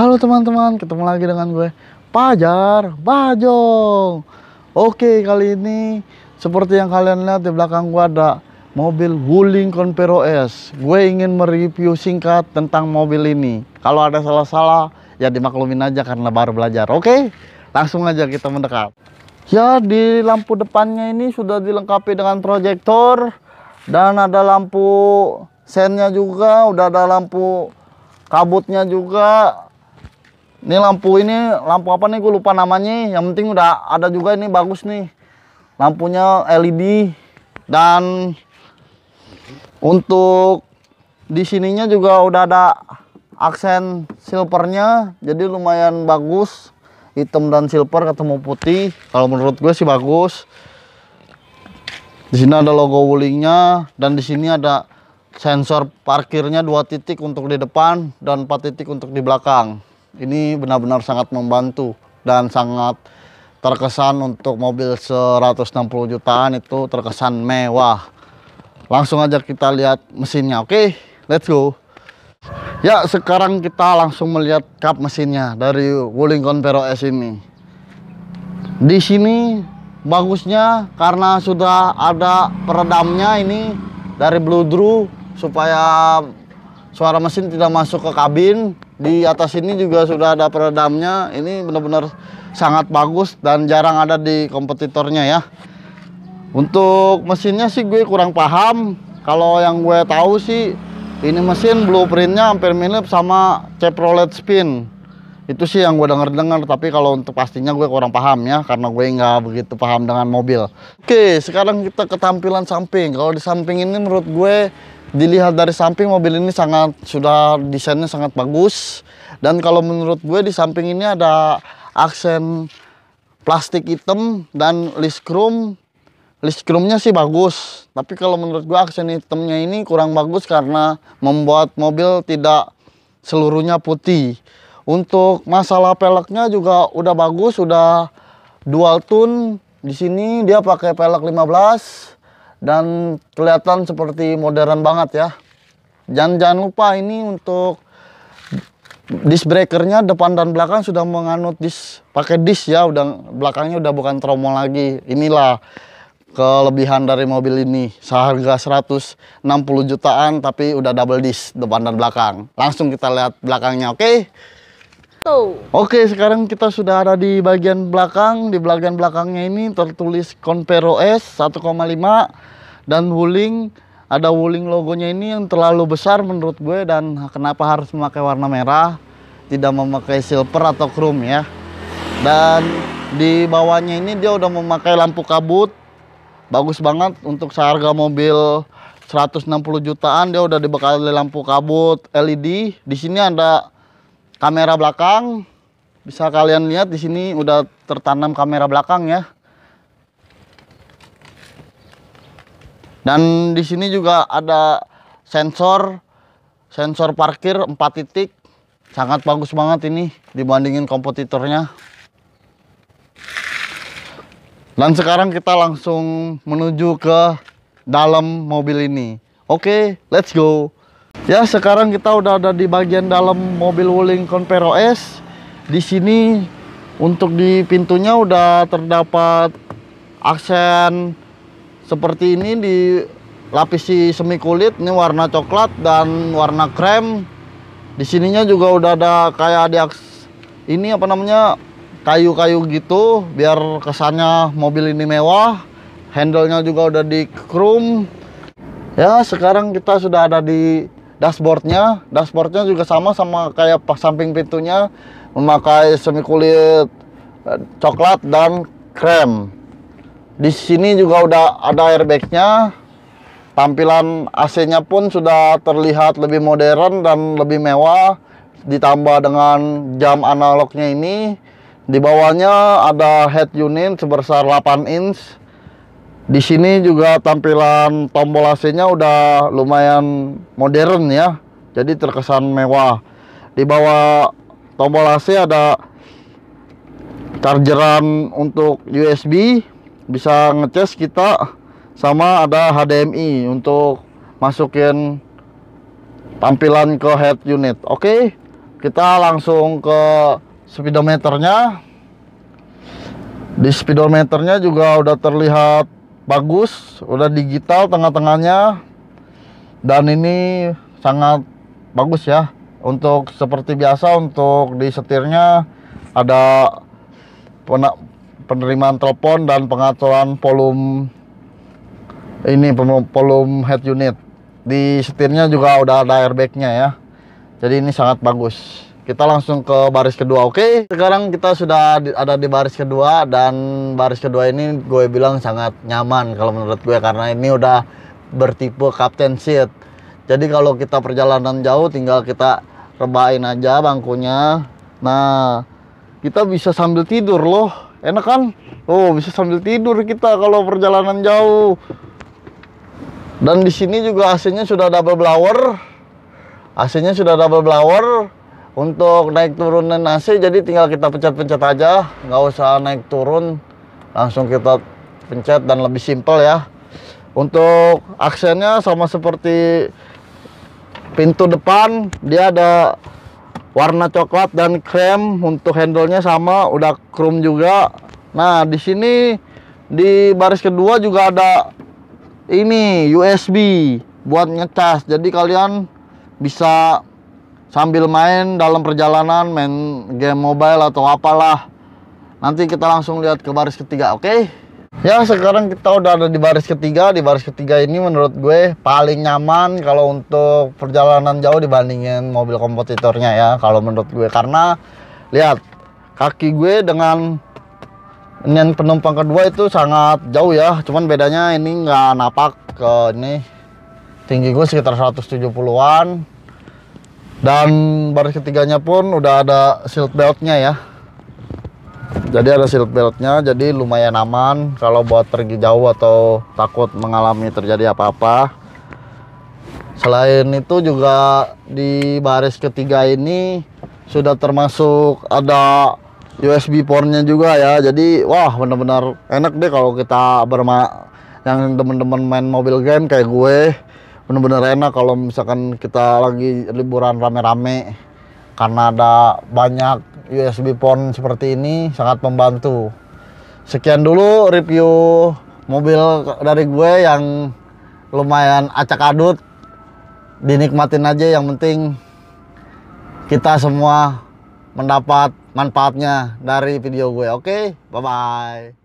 Halo teman-teman, ketemu lagi dengan gue Pajar Bajong. Oke, kali ini seperti yang kalian lihat di belakang gue ada mobil Wuling Convero S. Gue ingin mereview singkat tentang mobil ini. Kalau ada salah-salah ya dimaklumin aja karena baru belajar. Oke, langsung aja kita mendekat. Ya, di lampu depannya ini sudah dilengkapi dengan proyektor dan ada lampu sennya juga, udah ada lampu kabutnya juga ini lampu ini, lampu apa nih? Gue lupa namanya. Yang penting udah ada juga ini bagus nih. Lampunya LED dan untuk di sininya juga udah ada aksen silvernya, jadi lumayan bagus. Hitam dan silver ketemu putih. Kalau menurut gue sih bagus. Di sini ada logo wulingnya dan di sini ada sensor parkirnya dua titik untuk di depan dan empat titik untuk di belakang. Ini benar-benar sangat membantu dan sangat terkesan untuk mobil 160 jutaan itu terkesan mewah. Langsung aja kita lihat mesinnya, oke? Okay? Let's go. Ya, sekarang kita langsung melihat kap mesinnya dari Wuling Vero S ini. Di sini bagusnya karena sudah ada peredamnya ini dari Blue Drew supaya suara mesin tidak masuk ke kabin di atas ini juga sudah ada peredamnya ini benar-benar sangat bagus dan jarang ada di kompetitornya ya untuk mesinnya sih gue kurang paham kalau yang gue tahu sih ini mesin blueprintnya hampir mirip sama Chevrolet Spin itu sih yang gue denger dengar tapi kalau untuk pastinya gue kurang paham ya karena gue nggak begitu paham dengan mobil oke sekarang kita ke tampilan samping kalau di samping ini menurut gue dilihat dari samping mobil ini sangat sudah desainnya sangat bagus dan kalau menurut gue di samping ini ada aksen plastik hitam dan list chrome list chrome-nya sih bagus tapi kalau menurut gue aksen hitamnya ini kurang bagus karena membuat mobil tidak seluruhnya putih untuk masalah peleknya juga udah bagus udah dual tone di sini dia pakai pelek 15 dan kelihatan seperti modern banget ya jangan jangan lupa ini untuk disc breakernya depan dan belakang sudah menganut disc pakai disc ya udah belakangnya udah bukan tromol lagi inilah kelebihan dari mobil ini seharga 160 jutaan tapi udah double disc depan dan belakang langsung kita lihat belakangnya oke okay? Oke, sekarang kita sudah ada di bagian belakang. Di bagian belakangnya ini tertulis Conpero S 1,5 dan Wuling. Ada Wuling logonya ini yang terlalu besar menurut gue dan kenapa harus memakai warna merah, tidak memakai silver atau chrome ya. Dan di bawahnya ini dia udah memakai lampu kabut. Bagus banget untuk seharga mobil 160 jutaan dia udah dibekali lampu kabut LED. Di sini ada kamera belakang bisa kalian lihat di sini udah tertanam kamera belakang ya dan di sini juga ada sensor sensor parkir 4 titik sangat bagus banget ini dibandingin kompetitornya dan sekarang kita langsung menuju ke dalam mobil ini oke okay, let's go Ya, sekarang kita udah ada di bagian dalam mobil Wuling Convero S. Di sini untuk di pintunya udah terdapat aksen seperti ini di lapisi semi kulit ini warna coklat dan warna krem. Di sininya juga udah ada kayak di aks ini apa namanya? kayu-kayu gitu biar kesannya mobil ini mewah. Handlenya juga udah di chrome. Ya, sekarang kita sudah ada di dashboardnya dashboardnya juga sama sama kayak pas samping pintunya memakai semi kulit eh, coklat dan krem di sini juga udah ada airbagnya tampilan AC nya pun sudah terlihat lebih modern dan lebih mewah ditambah dengan jam analognya ini di bawahnya ada head unit sebesar 8 inch di sini juga tampilan tombol AC-nya udah lumayan modern ya. Jadi terkesan mewah. Di bawah tombol AC ada chargeran untuk USB, bisa ngecas kita sama ada HDMI untuk masukin tampilan ke head unit. Oke, kita langsung ke speedometernya. Di speedometernya juga udah terlihat bagus udah digital tengah-tengahnya dan ini sangat bagus ya untuk seperti biasa untuk di setirnya ada penerimaan telepon dan pengaturan volume ini volume head unit di setirnya juga udah ada airbagnya ya jadi ini sangat bagus kita langsung ke baris kedua oke okay, sekarang kita sudah ada di baris kedua dan baris kedua ini gue bilang sangat nyaman kalau menurut gue karena ini udah bertipe captain seat jadi kalau kita perjalanan jauh tinggal kita rebahin aja bangkunya nah kita bisa sambil tidur loh enak kan oh bisa sambil tidur kita kalau perjalanan jauh dan di sini juga AC-nya sudah double blower AC-nya sudah double blower untuk naik turunin AC jadi tinggal kita pencet-pencet aja nggak usah naik turun langsung kita pencet dan lebih simpel ya untuk aksennya sama seperti pintu depan dia ada warna coklat dan krem untuk handlenya sama udah chrome juga nah di sini di baris kedua juga ada ini USB buat ngecas jadi kalian bisa sambil main dalam perjalanan main game mobile atau apalah nanti kita langsung lihat ke baris ketiga oke okay? ya sekarang kita udah ada di baris ketiga di baris ketiga ini menurut gue paling nyaman kalau untuk perjalanan jauh dibandingin mobil kompetitornya ya kalau menurut gue karena lihat kaki gue dengan yang penumpang kedua itu sangat jauh ya cuman bedanya ini nggak napak ke ini tinggi gue sekitar 170-an dan baris ketiganya pun udah ada shield beltnya ya jadi ada shield beltnya jadi lumayan aman kalau buat pergi jauh atau takut mengalami terjadi apa-apa selain itu juga di baris ketiga ini sudah termasuk ada USB portnya juga ya jadi wah bener-bener enak deh kalau kita berma yang temen-temen main mobil game kayak gue Benar-benar enak kalau misalkan kita lagi liburan rame-rame karena ada banyak USB phone seperti ini sangat membantu sekian dulu review mobil dari gue yang lumayan acak adut dinikmatin aja yang penting kita semua mendapat manfaatnya dari video gue oke okay? bye bye